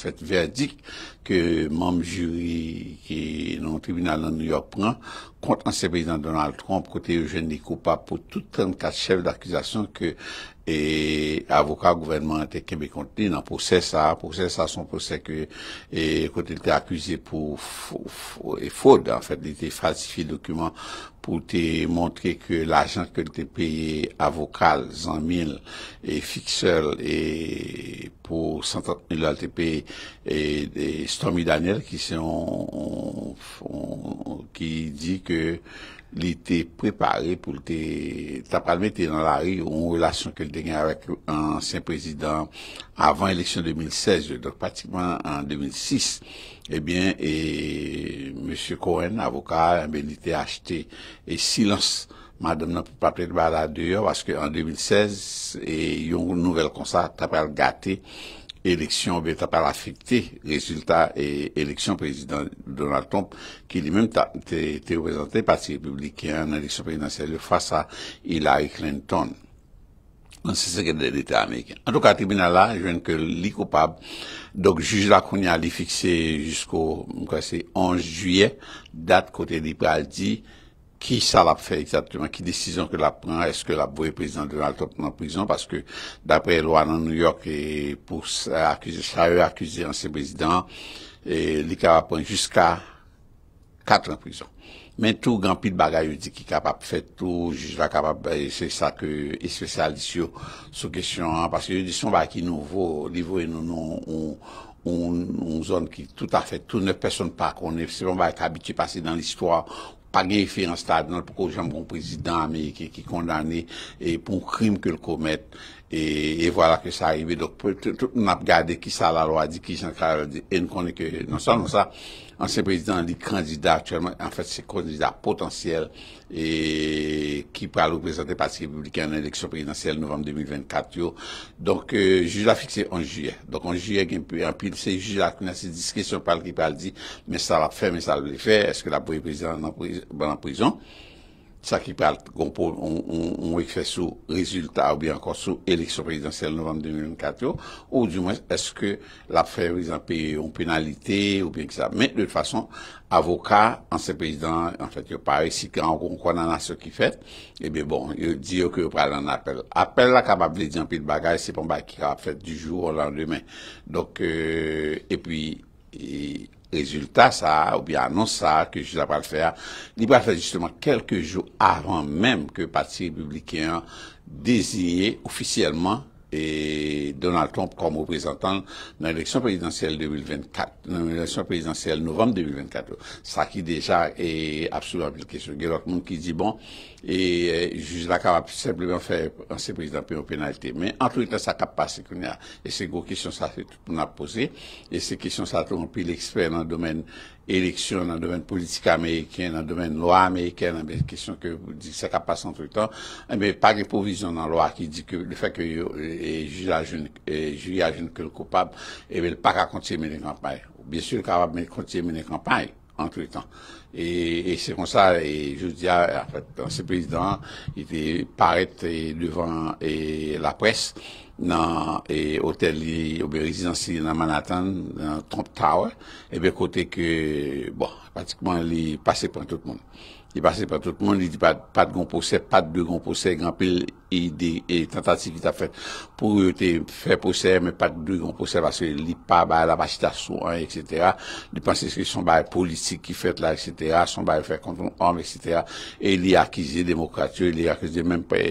fait, verdict que membre jury qui est dans le tribunal de New York prend contre ancien président Donald Trump, côté Eugène Nicoupa, pour tout 34 chefs d'accusation que E avokal gouvenman te kebe kontine an posè sa, posè sa son posè ke kote lte akwize pou fode an fète lte falsifi dokumen pou te montre ke l'ajant ke lte peye avokal zan mil fiksel e pou 130 000 LTP e 100 000 danel ki di ke... li te preparè pou te tapalmè te nan la ri ou an relasyon ke le te gen avèk an sèn prezidèm avan eleksyon 2016. Donk patikman an 2006, ebyen, e M. Cohen, avokal, en ben li te achete, e silans, madame nan pou papè de balade deyo, vaskè an 2016, e yon nouvel konsat tapal gâte, Eleksyon betapal afikte, rezultat e eleksyon prezident Donald Trump ki li menm te reprezentè pati republikan, eleksyon prezidential yo fasa Hillary Clinton. An non, se seke de l'Etat Amerikan. An touka tribunal la, jwen ke li kopab, dok juj la kouni a li fikse jusqu'o 11 juyè, dat kote li pral di... ki sa la fe exaktouman, ki desizyon ke la pren, eske la boue prezident Donald Trump nan prezion, paske dapre lwa nan New York, pou akuse, sa yo e akuse anse prezident, li ka va pren jiska 4 nan prezion. Men tou gampi de bagay, yo di ki ka pa fe tou, jis la ka pa, se sa ke espesyal disyo sou kesyon, paske yo dison va ki nou vou, li vou en nou nou, ou nou zon ki tout a fe, tout nou person pa konen, se pou va ek abitie pase nan l'histoire, pa geye fe an stad nan pou kou jan moun prezident a me ki kondane e, pou krim ke l komet. Et e voilà que ça arrive. Donc tout nous a regardé, qui ça a la loi, qui ça a la loi, et nous connait que non ça, non ça. Ancien président a dit candidat actuellement, en fait c'est candidat potentiel, qui pourra le représenter par la République en élection présidentielle novembre 2024. Donc euh, juge l'a fixé en juillet. Donc en juillet, qui est un peu rempli, c'est juge l'a connu assez discret, son pal qui parle dit, mais ça l'a fait, mais ça l'a fait, est-ce que la présidente va en prison? sa ki pral kompon ou y fè sou rezultat ou bien akor sou elekso prezidentsel novem 2014 ou di mwen eske la fè vizan pe yon penalite ou bien ki sa. Men, de fason, avoka an se prezident, en fèt, yon pari si kan kon kon an a se ki fèt, e eh ben bon, yon di yo ki yo pral an apel. Apel la kabab le di an pi de bagaj, se pon ba ki ka fèt di jou ou lan demen. Dok, e pi... résultat ça, ou bien annonce ça, que je pas le faire, il va faire justement quelques jours avant même que le Parti républicain désigné officiellement et Donald Trump comme représentant dans l'élection présidentielle 2024, dans l'élection présidentielle novembre 2024. Ça qui déjà est absolument une question. Il y a d'autres monde qui dit, bon, et euh, juge là capable simplement faire un président pour pénalité. Mais tout temps, ça cap pas qu'on a. Et c'est gros question ça, c'est tout qu'on a posé. Et ces questions ça, on puis l'expert dans le domaine eleksyon nan demen politik ameyyken, nan demen loa ameyyken, nan ben kesyon ke dik se kapas an tout an, an ben pa gepo vizyon nan loa ki dik ki le fek ki ju yajen ke l kopab, evel eh pa ka konti menen kampay. Bien sur ka va konti menen kampay an tout an. E, e se kon sa, e, jous diya, anse prezident, iti parete devan e, la pres nan hotel li oberezi dansi nan Manhattan, nan Trump Tower, e be kote ke, bon, patikman li pase pen tout moun. li pa se pa tout moun, li di pa pat goun posè, pat dwe goun posè, e gampil e tentatif li ta fèt pou te fè posè, me pat dwe goun posè, baske li pa ba la vachita souan, etc. Li pan se se son ba politik ki fèt la, etc. Son ba fè konton an, etc. E li akize demokratyo, li akize menm pe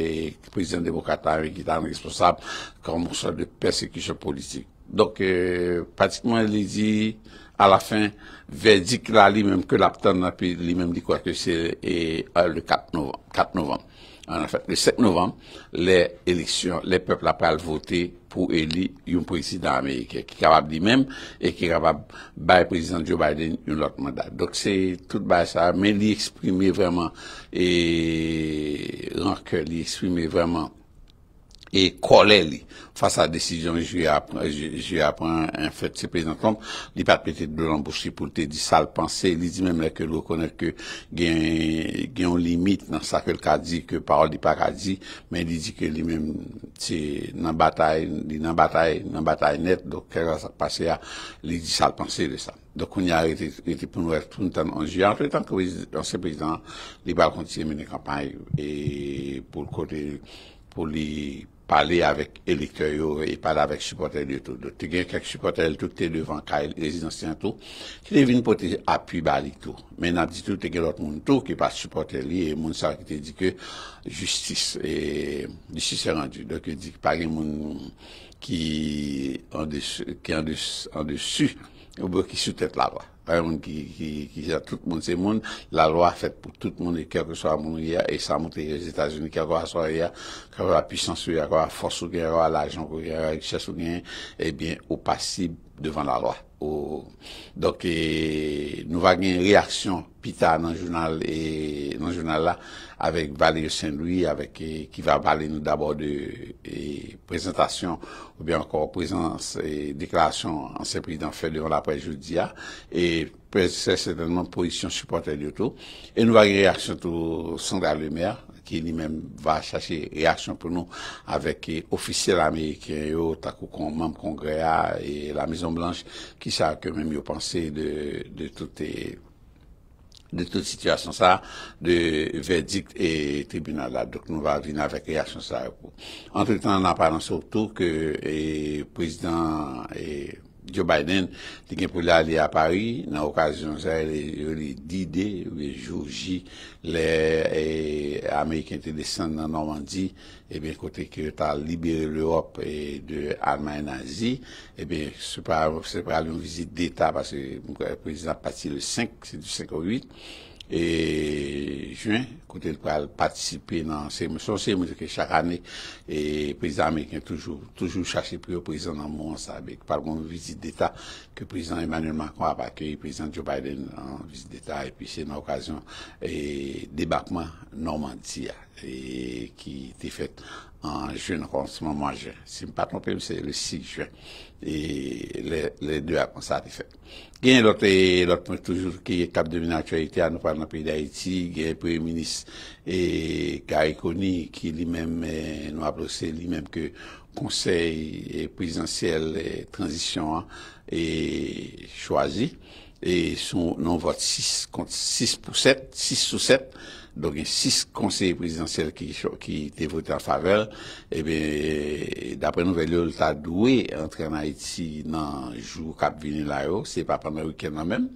prezident demokrata ki tan responsab, kon moun sa de persekisyon politik. Donk, euh, patik moun li di... A la fin, ve dik la li menm ke lap tan la pi, li menm di kwa ke se, e euh, le 4 novem, 4 novem, an afat, le 7 novem, le eleksyon, le pepl apal vote pou eli yon prezident Amerike, ki kabab li menm, e ki kabab baye prezident Joe Biden yon lot mandat. Dok se, tout baye sa, men li eksprime vreman, e ranke li eksprime vreman. e kole li fasa desijon ju apwen se prezident Trump li pat pete blan pou shipoute di sal panse li di menm le ke lou konen ke gen yon limit nan sa ke lka di ke parol di pa ka di men li di ke li menm nan batay net do ke la sa pase ya li di sal panse de sa do konye a ete pou nou ete tout an an se prezident li pa konti menen kampany pou li pale avek elektor yo, pale avek suportel yo, te gen kek suportel tou te devan ka rezinansyen tou, ki te vini pou te apu bali tou. Men ap di tou te gen lot moun tou ki pa suportel li, moun sa ki te di ke justice, e disi se rendu, deke di ki pari moun ki an desu, ki an desu, an desu, ou bo ki sou tete la vwa. moun ki se moun, la lwa fèt pou tout moun e kèk ke so a moun yè, e sa moun te yè l'Etat-Unis, kèk kwa so a yè, kèk kwa la pichan sou yè, kwa la fòs sou gen, kwa la ajon kwa gen, kwa la lichè sou gen, ebyen, ou pasib devan la lwa. E, nou va gen reaksyon pita nan jounal e, nan jounal la avèk Valérie Saint-Louis avèk e, ki va pale nou d'abord de prezentasyon ou bien ankor prezant deklarasyon ansepri dan fèl devan la prejou diya e prezant se dan nan poisyon suportè diotou e nou va gen reaksyon tou Sandra Lemer ki ni men va chache reaksyon pou nou avek e ofisyel Amerike yo, takou kon mem kongreya e la Maison Blanche, ki sa kemen yo panse de toute situasyon sa, de verdikte e tribunal la, dok nou va vina avek reaksyon sa. Antre tan, nan parans yo tou, ke e, prezident e... Joe Biden, lè gen pou lè a li a Paris, nan okasyon zè, lè yon li didè, ou lè jouji lè e, Amerikan tè desan nan Normandie, e ben kote ki lè ta libere l'Europe e de Alman nazi, e ben se pral yon vizit d'Etat, parce moun kwa prezident pati lè 5, se du 58, E juin, konten kwa al patisipi nan se monsan, se monsan ki chak ane, prezident Ameriken toujou chache preo prezident nan monsan, par goun vizit deta ke prezident Emmanuel Macron apake, prezident Joe Biden an vizit deta, epi se nan okazyon debakman Normandia ki te fet an joun an konsman man joun. Se m paton prem se le 6 juin. E le dwe akonsa atifet. Gen lote, lote mwen toujou ki e tap de minatualite a nou par nan piy da eti, gen pou e minis e kare koni ki li men e, nou ap lose li men ke konsey e prezantsel transisyon e chwazi e non sou nou vot 6 6 pou 7, 6 sou 7 Donk yon 6 konsey prezidansyel ki te votan favell, ebe, eh dapre nouvel yon louta dwe, antre nan Haiti nan Joukab vini la yo, se pa paman wiken nan men,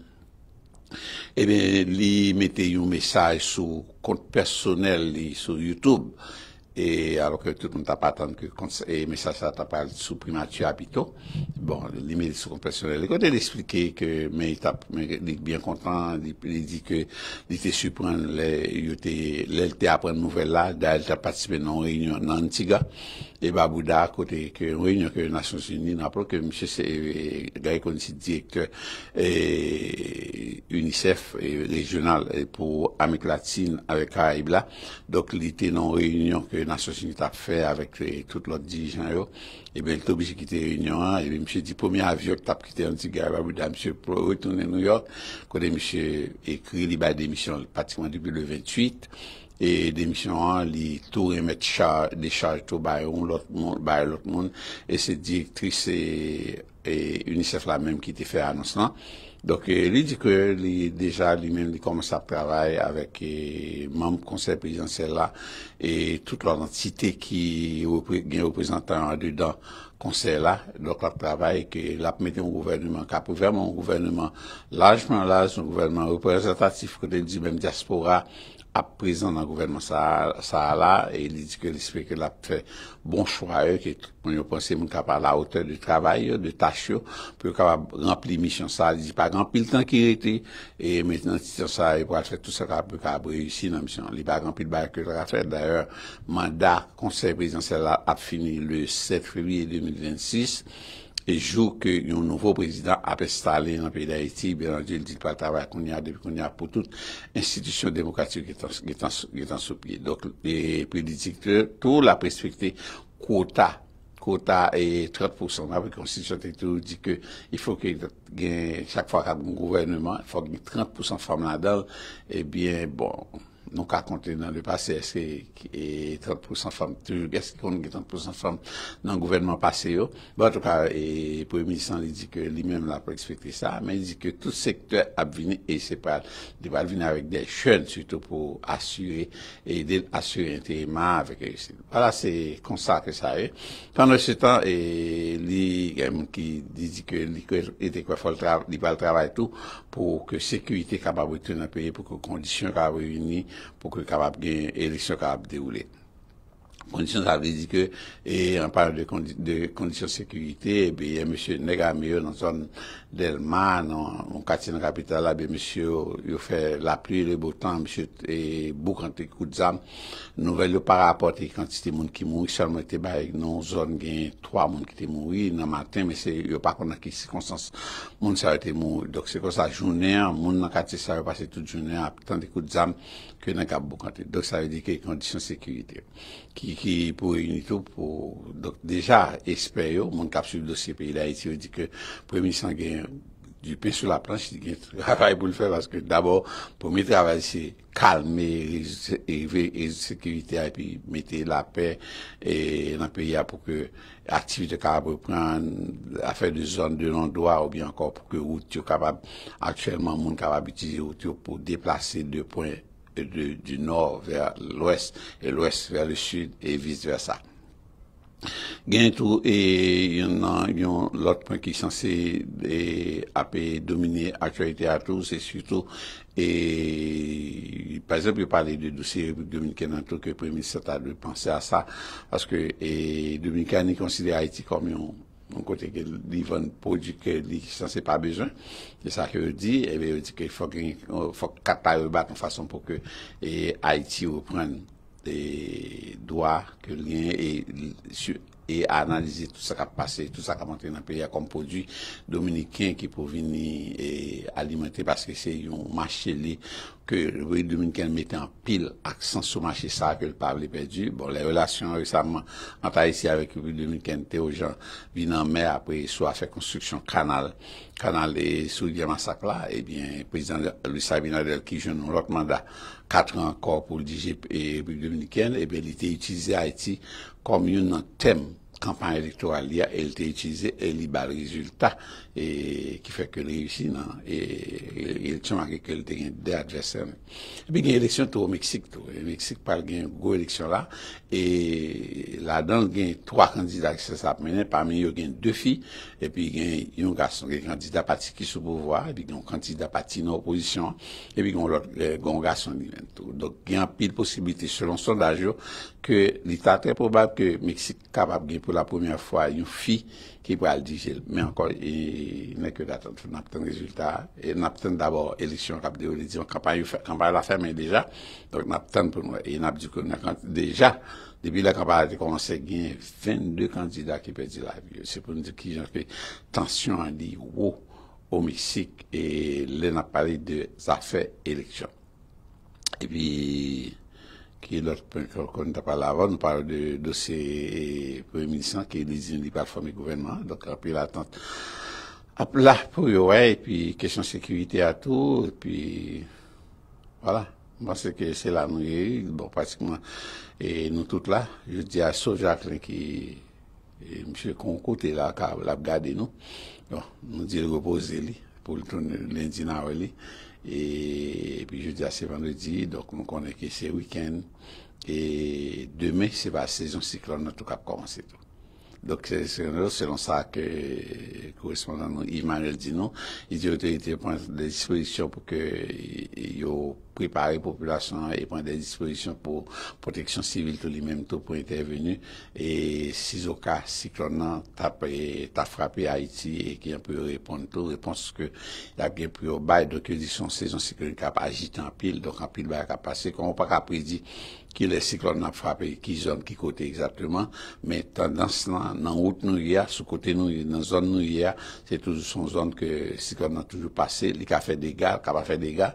ebe, li mette yon mesaj sou kont personel li sou YouTube, E alo ke tout nou ta patan ke e mè sa sa ta patan sou primati apito bon, li mè sou kompresyonel ekote l'esplike ke mè dik bien kontan, dik li te supran lèl te apren nouvel la da lèl te apatspe nan reynyon nantiga e ba bouda akote reynyon ke Nasyon Sinini napro ke mè se e, gare kon si dik unisef lèl jounal pou amik latin avek aib la dok li te nan reynyon ke nasyon sini tap fè avèk euh, tout lot dirijan yo, e bè l to bise ki te renyon an, e bè mse di pomi avyon tap ki te an di gare babou dan mse proroutounen nou yo, kode mse ekri li baye demisyon patikman debi le 28, e demisyon an li tou remet dechal to baye lot moun, e se direktris e UNICEF la mèm ki te fè anonsan an. Donk euh, li di ke li deja li men li komanse ap travay avèk mem konsey prezantsel la et tout l'entite ki gen reprezentant an dedan konsey la. Donk la travay ke la mette yon gouvennman kapou. Vèm yon gouvennman lajman lajman gouvennman reprezentatif kote di men diaspora. ap prezant nan gouvenman sa a la, e li di ke li se feke la pre bon chou a e, ki pou yon pense moun ka pa la ote de travay yo, de tach yo, pou ka pa rampli misyon sa, li di pa rampli l tanki rete, e mètenan ti sa sa e pou ap fe tout sa ka pou ka ap reyusi nan misyon. Li pa rampli l baye ke tra fe, d'ayor manda konsey prezant sa la ap fini le 7 febuye 2026, e mètenan ti sa sa e pou ap fe tout sa ka pou ka ap reyusi nan misyon. e jou ke yon nouvo prezidant apestale an pey da eti, bel anjil di pata wakoun ya, depi wakoun ya pou tout, institisyon demokrati wik etan soupeye. Dok, pey dedikte, tou la prespekte, kota, kota e 30% avi konstitusyon tektou, di ke, ifo ke yon chak fwa akoun gouvennman, ifo ke yon 30% fwa man adal, ebyen, bon... Nou ka konten nan le pase eske ki 30% fom, tou yon geske konten ki 30% fom nan gouvenman pase yo. Bo, an tou ka, e pou yon menisan li di ke li men la pou ekspekti sa, men li di ke tout sektor ap vini, e sepal, li va vini avik dey chen, suto pou asyre, e dey asyre intereman avik. Wala se konsa ke sa e. Pendan se tan, e li gen moun ki di di ke li te kwa fol li pal travay tou, pou ke sekwite kabab witen apye, pou ke kondisyon kabab wini, pou ke kabab gen eleksyon kabab devoule. Kondisyon tabi dike, e anpare de kondisyon sekwite, e biye monsen nega miyo nan son. del ma, nan, moun kati nan kapita la, be, monsye, yo fe la pli le botan, monsye, e, bou kante kout zam, nou vel yo pa rapote ki kante se te moun ki mou, se an moun te barek nan zon gen, 3 moun ki te mou, nan matin, me se yo pa konan ki sikonsans, moun se a te mou, dok se kon sa jounen, moun nan kati se sa repase tout jounen, api tante kout zam ke nan kapi bou kante, dok se a deke kondisyon sekurite, ki, ki, pou reyouni tou, pou, dok, deja espè yo, moun kap sub dosye pe ila eti, yo di ke, premisan gen Du pe sou la planche di gen, apay pou l'fè, paske d'abor pou mè travè si kalme, e ve e zekivite a, e pi mète la pe, e nan pe ya pou ke aktivite ka apè pren, a fè de zon de non-doua, ou bien ankor pou ke outyo kapab, aktuelman moun kapab itize outyo pou deplase de point du nor vèr l'ouest, l'ouest vèr le sud, e vise vèr sa. gen tou e yon yon lot pwen ki san se apè domine aktyalite a tou, se syoutou e par exemple yo pale de dosye Dominikan an tou ke premise sata de panse a sa aske Dominikan ni konside Haiti kom yon kote ke li van pou di ke li san se pa bejan se sa ke yo di e yo di ke fok kata yo bat an fason pou ke Haiti yo pren doa ke lyen e analize tout sa ka pase, tout sa ka monten yon produy dominikyen ki pou vini eh, alimenter paske se yon mache li ke Louis Dominikyen mette an pil aksan sou mache sa ke l pabli perdi bon, le relasyon resaman an ta isi avek Louis Dominikyen te ojan vinan mer apre sou a fè konstruksyon kanal, kanal e sou yon masak la, ebyen eh president Louis Sabin Adel ki jounon lot manda katran akor pou DJP epi Dominiken, ebe li te itize a eti komyon nan tem kampanye elektoral ya, el te itize e li ba rezultat E ki fèk ke lè yu si nan, e yon e, e, chanman ke ke lè te gen de advesen. Epi gen yon eleksyon tou Meksik tou, Meksik pal gen go eleksyon la, e la dan gen 3 kandida akses ap menen, pa men yo gen 2 fi, epi gen yon gason, gen kandida pati ki sou pouvoi, epi gen yon kandida pati nou oposisyon, epi gen yon eh, gason li men tou. Dok gen pil posibilite, selon sondaj yo, ke li ta tè probab ke Meksik kapab gen pou la premier fwa yon fi ki pou al di jel, men ankon, e, nek yo datan, pou nap ten rezultat, e nap ten d'abor, eleksyon kap de oridyon, kampanyou, kampanyou la femen deja, donk nap ten pou nou, e nap di kon, deja, debi la kampanyou, te kon se gen, 22 kandida ki pe di la, se pou nou di ki, jan pe, tansyon an di, wou, omisik, e, le nap pare de, sa fe eleksyon. E pi, e, ki lot kon nita pa lavo, nou pale de dosye eh, premisant ki dizin li pa l'formi gouvenman, doke apil atan ap la pou yo wey, pi kesyon sekivite atou, pi wala, mwase ke se la nou ye, bon patikman, e nou tout la, jout di a sou Jacqueline ki msye Konkote la kab lab gade nou, nou diri gopoze li pou l'indinawe li, et puis je dis a se vendredi donc mou konen ke se week-end et demè se va sezon si klon nou tou kap koman se tou. Dok se nan sa ke korespondant nou Immanuel di nou, iti otorite pon de dispozisyon pou ke yo prepari populasyon e pon de dispozisyon pou proteksyon sivil tou li menm tou pou ente venu. E si zoka, si klon nan ta frape Haiti e ki an pou yo repon tou, repon se ke la gen pou yo baye, dok yo di son sezon si klon kap agite an pil, dok an pil baye kap pase, kon wap ak apri di, ki le siklon nan fwape, ki zon, ki kote exactement, men tendans nan oud nou ya, sou kote nou, nan zon nou ya, se toujou son zon ke siklon nan toujou pase, li ka fe degal, ka pa fe degal,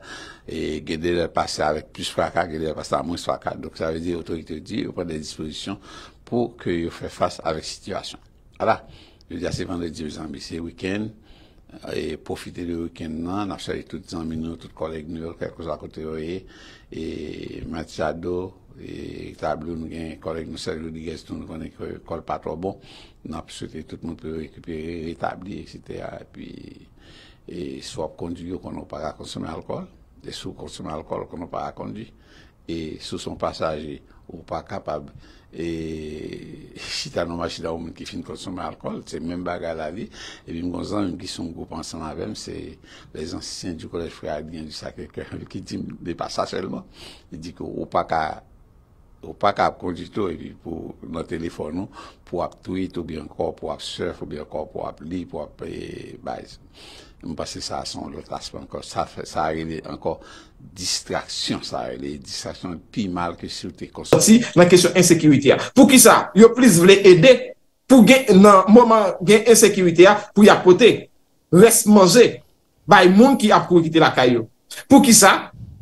e gedele pase avek plus fraka, gedele pase amons fraka, doke sa ve di, oto ki te di, ou prene dispozisyon pou ke yo fe fase avek situasyon. Ala, yo di ase vendredi vizan, bi se wikend, e pofite de wikend nan, apseve tout zanminou, tout koleg nou, kakou sa kote oye, e mati jado, E tabli ou nou gen kolek nou serlou di guest ou nou konen kol patro bon, nou ap sou te tout moun pou rekupere, rekabli, etc. E puis, e sou ap kondi yo konon ou pa ka konsome alkol, e sou konsome alkol konon pa ka kondi, e sou son pasaje ou pa kapab, e chita nou machida ou moun ki fin konsome alkol, se men baga la li, e bin kon zan, yon ki son goupan san avèm, se les ansisyen di kolek frayad yon di sa kre kre, ki di de pa sa selman, di ki ou pa ka, Ou pa ka ap kondito epi pou nan telefon nou, pou ap tweet ou bi ankor, pou ap surf ou bi ankor, pou ap li, pou ap bayz. Mwen pase sa asan, ankor sa a rene ankor distraksyon, sa a rene distraksyon pi mal ki sou te konson. Si nan kesyon ensekirite a, pou ki sa yo plis vle ede pou gen nan mouman gen ensekirite a, pou yapote, lesmaze, bay moun ki ap koukite la kayo.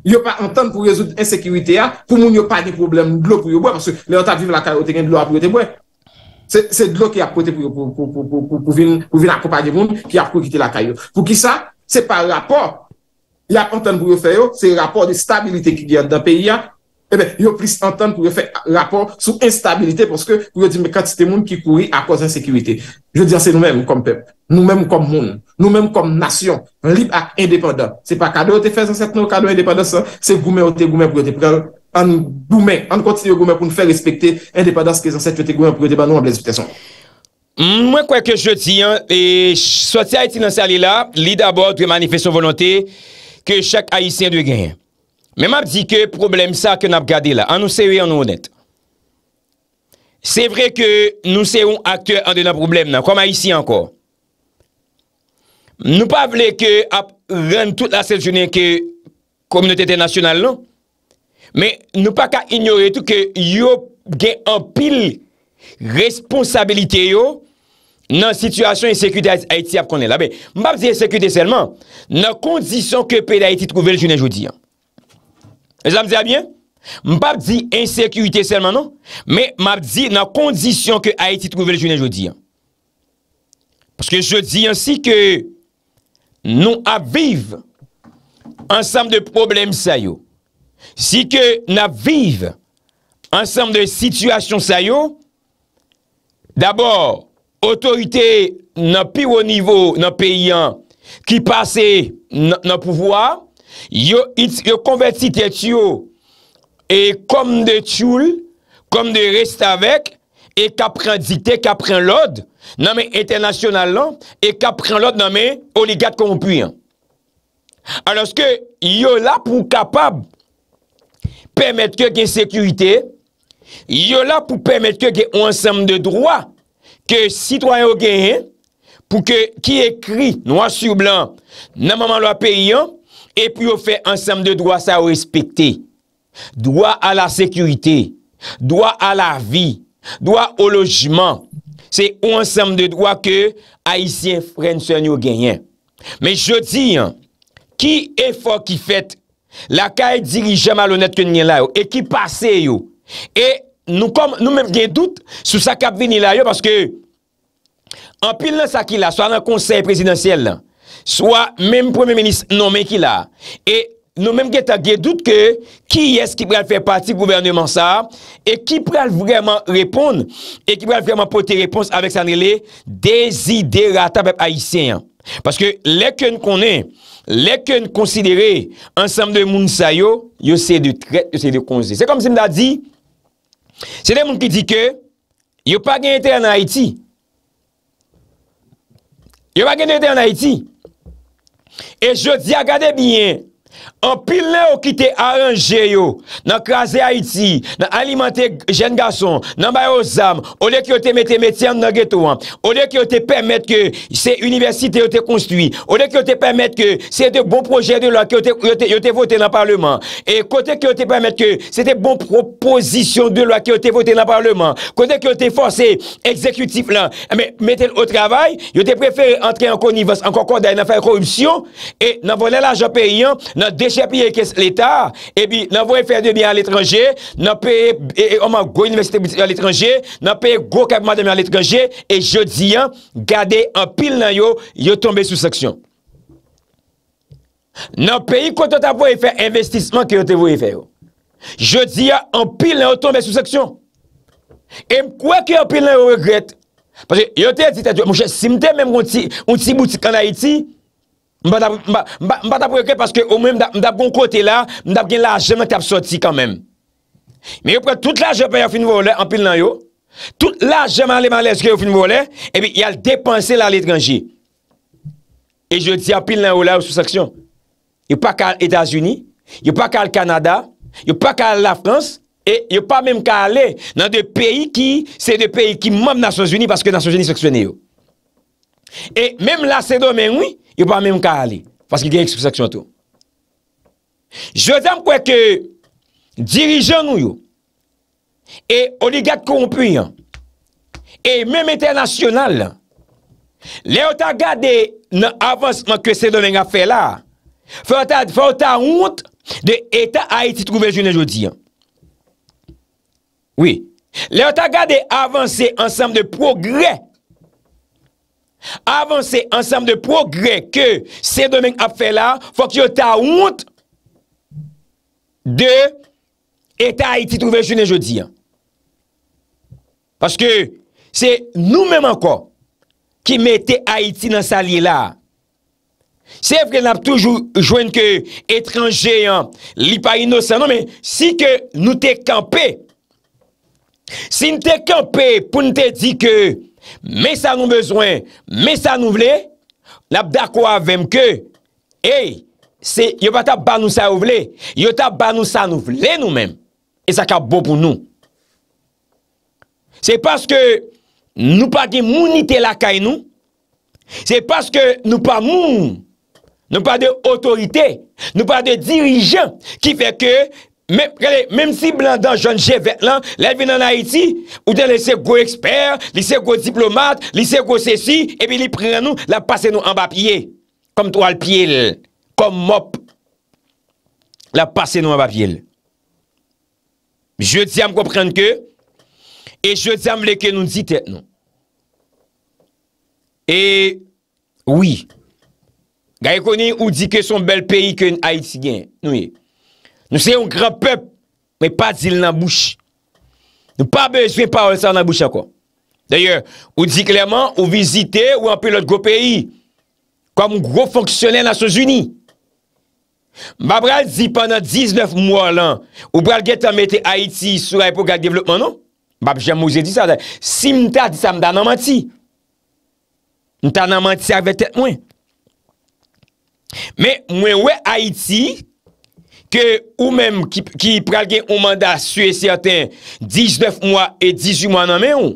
yo pa entan pou rezout ensekirite ya, pou moun yo pa di problem dlo pou yo bwe, monsi, le anta vive la kayo te gen dlo apriote bwe. Se dlo ki ap kote pou yo pou vin akoupa di moun ki ap kote ki te la kayo. Pou ki sa, se pa rapor, la entan pou yo feyo, se rapor de stabilite ki gen da peyi ya, Eh yo plis entan pou yo fe rapport sou instabilite pou yo di me katiste moun ki kouri a kwa zan sekurite. Je di an se nou menm kom pep, nou menm kom moun, nou menm kom nasyon, lib a indepanda. Se pa kade o te fe zan set nou kade o indepanda se goumen o te goumen pou yo te prel an boumen, an konti yo goumen pou nou fe respekte indepanda se ke zan set pou yo te goumen pou yo te ban nou an blesipetasyon. Mwen kwa ke je ti, sou ti a eti nan sa li la, li d'abord pou y manife son volante ke chak a yi sen de genye. Men map di ke problem sa ke nap gade la, an nou sewe an nou onet. Se vre ke nou sewon akte an dena problem nan, koma isi ankor. Nou pa vle ke ap ren tout la sel jounen ke komyotete nasyonal nan, men nou pa ka ignore tout ke yo gen an pil responsabilite yo nan sitwasyon en sekwite Aiti ap konen la. Men map di en sekwite selman nan kondisyon ke pe de Aiti trouvel jounen joudi an. Me zanm zi a bien, me pap di ensekurite selman nou, me map di nan kondisyon ke Haiti trouvel jounen joudiyan. Pwoske joudiyan si ke nou ap viv ansem de problem sayo. Si ke nou ap viv ansem de situasyon sayo, d'abor, otorite nan piwo nivou nan peyyan ki pase nan pouvoar, yo konvertite tiyo e kom de tchoul kom de rest avek e kapren dite, kapren lod nanmen internasyonal lan e kapren lod nanmen oligat konpuyan aloske yo la pou kapab pemet keke sekurite yo la pou pemet keke onsem de droa ke sitwanyo genye pou ke ki ekri noa sou blan nanmaman loa periyan epi ou fe ansem de dwa sa ou respekte, dwa a la sekurite, dwa a la vi, dwa ou lojiman, se ou ansem de dwa ke Aisyen Frenson yo genyen. Men je di, ki efo ki fet, la ka e dirijan malonet ke nye la yo, e ki pase yo, e nou mwen gen dout sou sa kap vini la yo, anpil nan sa ki la, sa nan konsey presidensyel la, Soa menm premier menis non men ki la. E nou menm geta ge dout ke ki es ki pral fè pati gouvernement sa, e ki pral vreman repon e ki pral vreman pote repons avèk Sanrele desi de rata bèp Aisyen. Paske lèkèn konè, lèkèn konsidere ansam de moun sa yo, yo se de konze. Se kom se mda di, se de moun ki di ke, yo pa gen etè an Aiti. Yo pa gen etè an Aiti. Et je dis, regardez bien, An pil nan ou ki te a anje yo, nan kaze Haiti, nan alimante jen gason, nan bayo zam, ode ki yo te mette mette yon nage to an, ode ki yo te permette ke se universite yo te konstui, ode ki yo te permette ke se de bon proje de lwa ki yo te vote nan parleman, e kote ki yo te permette ke se de bon propozisyon de lwa ki yo te vote nan parleman, kote ki yo te force ekzekutif lan, ame mette l o travay, yo te prefere antre an konivas, an kon konde nan fay korupsyon, e nan vwone la jope yon, nan devote deche api ye kes l'Etat, ebi nan voye fè a diyo mi an l'étranger, nan peye, e oman goy universite bouti an l'étranger, nan peye go kèp ma diyo mi an l'étranger, e jodi yan, gade an pil nan yo, yo tombe sou sèksyon. Nan peyi kontot apoye fè investisman ki yo te voye fè yo. Jodi yan, an pil nan yo tombe sou sèksyon. E mkwè ki an pil nan yo regwèt, parce yo te dit adyo, mwen jè simde mwen mwen ti bouti kanay ti, Mbata pou ekre Paske ou mwen mdap kon kote la Mdap gen la jemman te apsoti kanmen Me yo pre tout la jemman Yo fin voule, anpil nan yo Tout la jemman leman lez ge yo fin voule Ebi yal depanse la letranji E je di anpil nan ou la Ou sou seksyon Yo pa kal Etasuni, yo pa kal Kanada Yo pa kal la Frans E yo pa menm kal le Nan de peyi ki, se de peyi ki mwem Nasyon Zuni, paske Nasyon Zuni seksyon yo E menm la se domen ouy yo pa mèm ka alè, paski gen ekspresaksyon tou. Jodan mkwe ke dirijan nou yo, e oligat konpuyan, e mèm eternasyonal, le otagade nan avansman kwen se donen gafè la, fè otagout de etan Haiti trouvel jounen jodi. Oui. Le otagade avansse ansam de progrè avanse ansam de progre ke se domen ap fe la fok yo ta unt de eta Haiti trouvez jounen joudi an paske se nou menman kwa ki mete Haiti nan sa li la se fren ap toujou jwen ke etranje an li pa inosan an si ke nou te kampe si nou te kampe pou nou te di ke Mè sa nou bezwen, mè sa nou vle, lap dakwa avèm ke, ey, se yo pa ta banou sa ou vle, yo ta banou sa nou vle nou men, e sa ka bo pou nou. Se paske nou pa di mounite la kay nou, se paske nou pa moun, nou pa de otorite, nou pa de dirijan ki fè ke, Mèm si blan dan joun jè vèk lan, lè vè nan Haiti, ou dè lè sèk gò ekspert, lè sèk gò diplomat, lè sèk gò sèk si, epi lè prè nan nou, lè passe nou an ba piye. Kom to al piye lè. Kom mop. Lè passe nou an ba piye lè. Je dèm kòprenn kè, e je dèm lè kè nou ditek nou. E, wè, gè yè koni ou di kè son bel peyi kè an Haitien nou yè. Nou se yon gran pep, mwen pa zil nan bouchi. Nou pa bejwe pa ou sa nan boucha kwa. Deye, ou di kleman, ou vizite ou anpe lout go peyi. Kwa moun gro fonksyonel nan Sous-Uni. Mba bral zi panan 19 mwa lan, ou bral getan mette Haiti sou aipo gag devlopman nou. Mba jem mouze di sa. Si mwen ta di sa mda nan manti, mwen ta nan manti akve tet mwen. Mwen we Haiti, Kè ou mèm ki pral gen ou mandal suè si atè 19 mwa e 18 mwa nan mè ou.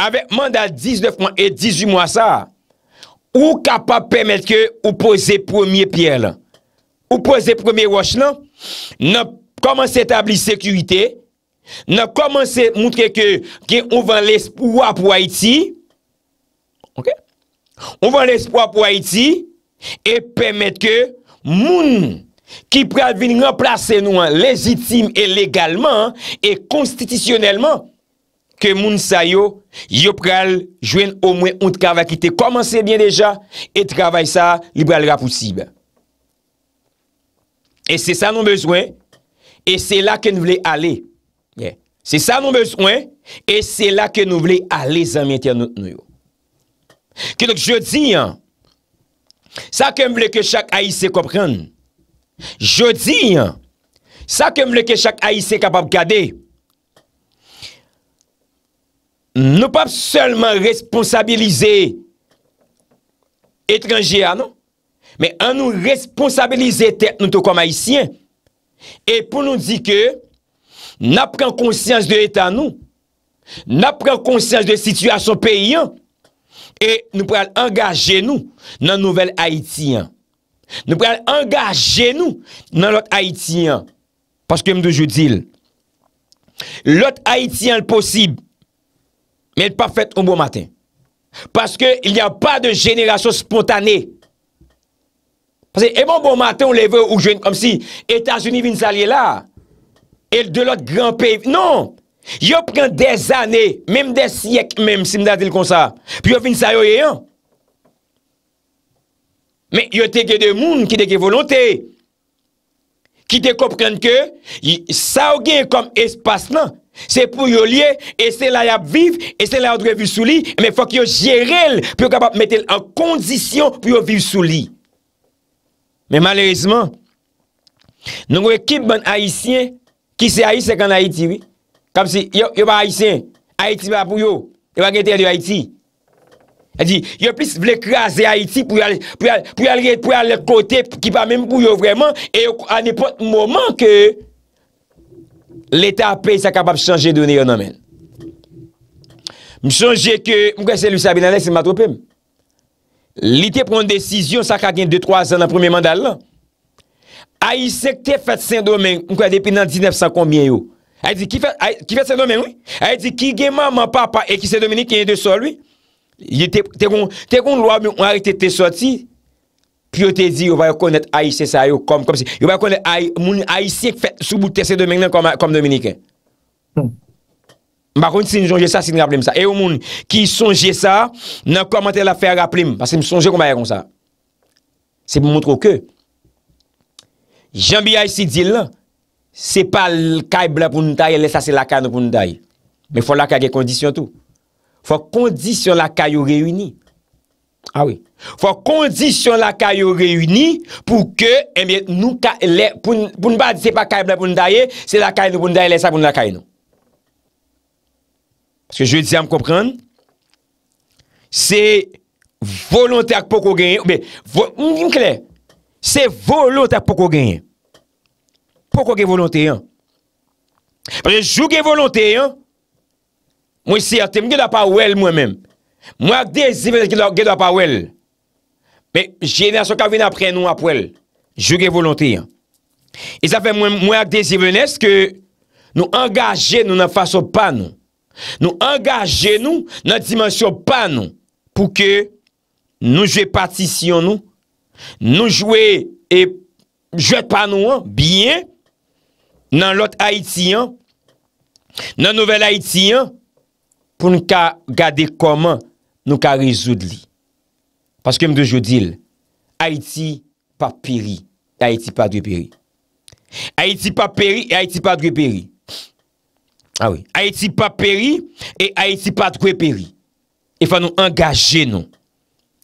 Avè mandal 19 mwa e 18 mwa sa, ou kapap pèmèt kè ou pose premier pièl. Ou pose premier wòch lan, nan komanse etabli sekurite, nan komanse moutre kè gen ou van l'espoi pou Haiti, ou van l'espoi pou Haiti, et pèmèt kè moun Ki pral vin remplase nou an lezitim e legalman e konstitisyonelman ke moun sayo yo pral jwen o mwen oun travakite. Komanse bien deja e travay sa li bral rapousib. E se sa nou bezwen e se la ke nou vle ale. Se sa nou bezwen e se la ke nou vle ale zanmetyan nou yo. Kedok jodi an sa ke mwle ke chak aise se koprenn Jodi, sa kem le kechak Haitien kapap kade, nou pap selman responsabilize etranjia nou, men an nou responsabilize tet nou tou kom Haitien, e pou nou di ke nou pren konsyans de etan nou, nou pren konsyans de situasyon peyi an, e nou prel engaje nou nan nouvel Haitien. Nou pral engaje genou nan lot Haitien Paske mdoujou dil Lot Haitien l posib Men l pa fèt ou mbo maten Paske il bon y a pa de jenerasyon spontane Eman eh bon, mbo maten ou leve ou jwen kom si Etats-Unis vin salye la Et de lot gran pey Non Yo pran des ane Mem des siyek Mem si mda dil kon sa Pi yo vin salye yon Men yo teke de moun ki teke volante. Ki te kopren ke, sa ou gen kom espas nan. Se pou yo liye, ese la yap viv, ese la yon drevi sou li. Men fok yo jere l, pou yo kapap metel an kondisyon pou yo viv sou li. Men malerizman, nou we kip bon Haitien, ki se Hait se kan Haiti, oui. Kam si, yo pa Haitien, Haiti pa pou yo, yo pa gete di Haiti. E di, yo plis vle kras e Haiti pou yal kote ki pa menm kou yo vreman, e yo an epot mouman ke l'Etat pey sa kapap chanje de ou ne yo nan men. M chanje ke, m kwa se lui sa binane se matropem, l'Etat proun desisyon sa kak gen 2-3 an nan premier mandal la, a yi sekte fad sen domen m kwa depi nan 1900 konmien yo. A yi di, ki fad sen domen ou? A yi di, ki gen maman papa e ki sen domen ni kenye de sol ou? Te kon lwa mwen a rete te soti, pi yo te di yo va yo konet A.I.C. sa yo kom kom si. Yo va konet moun A.I.C. fè souboute se domenik nan kom dominik. Hmm. Ma kon ti si njonge sa si nga plim sa. E yo moun ki sonje sa nan komante la fè rga plim. Pa se m sonje kon baye kon sa. Se m moutro ke. Jambi A.I.C. dil la, se pa l kaib la pou nou taye, le sa se laka nou pou nou taye. Me fwa laka ge kondisyon tou. fò kondisyon lakay yo reyouni. A wè. Fò kondisyon lakay yo reyouni pou ke, eme, nou ka, pou nou ba di se pa kaya blè pou nou daye, se lakay nou pou nou daye, lè sa pou nou lakay nou. Pwè jwè di sa m kopran. Se volontè ak poko genye, mkè, se volontè ak poko genye. Poko genye volontè yon. Pwè jwè genye volontè yon, Mwen si ate mwen ge da pa ouel mwen menm. Mwen akde zi venez ge da pa ouel. Men jenè anso ka vin apren nou ap ouel. Jouge volonti an. E zafen mwen akde zi venez ke nou angaje nou nan fason pa nou. Nou angaje nou nan dimensyon pa nou. Pou ke nou jwe patisyon nou. Nou jwe et jwet pa nou an. Biye nan lot Haiti an. Nan nouvel Haiti an. pou nou ka gade koman nou ka rezoud li. Paske m de joudil, Haiti pa peri, Haiti pa dwe peri. Haiti pa peri, Haiti pa dwe peri. Ah oui, Haiti pa peri, et Haiti pa dwe peri. E fa nou angaje nou,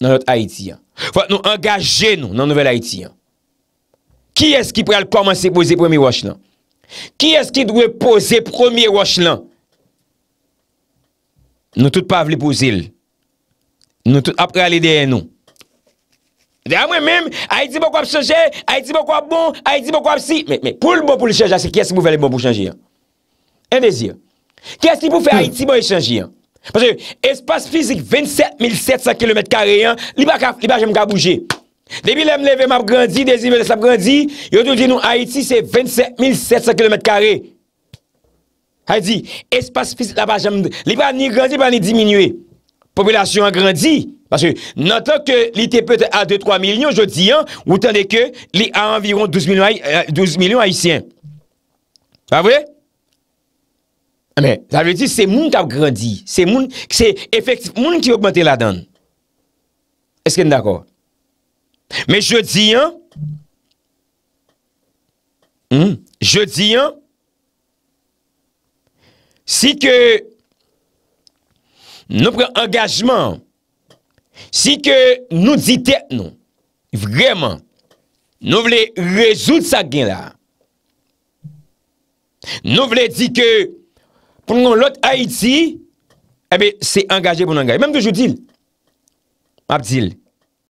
nan nou a Haiti. Fa nou angaje nou, nan nouvel Haiti. Ki es ki pre al koman se pose premier wash lan? Ki es ki dwe pose premier wash lan? Nou tout pa vle pou zil. Nou tout apre alideye nou. De a mwen mèm, Haiti mwen kwa ap chanje, Haiti mwen kwa ap bon, Haiti mwen kwa ap si. Mè, mè, mè, pou l bo pou l chanje, a se kè se mou vele mwen bon pou chanje yon. En de zi. Kè se mou fe Haiti mwen e chanje yon. Pase, espase fizik 27700 km2 yon, li baka, li baka jen mga bouje. Debi lè m lè ve m ap grandi, de zi mè lè sa ap grandi, yon tou di nou Haiti se 27700 km2 yon. Ha di, espase fizik la pa jam, li pa ni grandi pa ni diminue. Populasyon an grandi. Parce que, nantan ke li tepe a 2-3 milyon, je di an, ou tande ke li a environ 12 milyon Haitien. Fa vwe? A me, sa vwe di, se moun ta grandi. Se moun, se efektif, moun ki augmente la dan. Eske n dako? Me, je di an, hmm, je di an, Si ke nou pren engajman, si ke nou ditek nou, vreman, nou vle rezout sa gen la. Nou vle di ke, pren nou lot Haiti, ebe se engaje pou nou engaje. Mem de joudil, ap dil.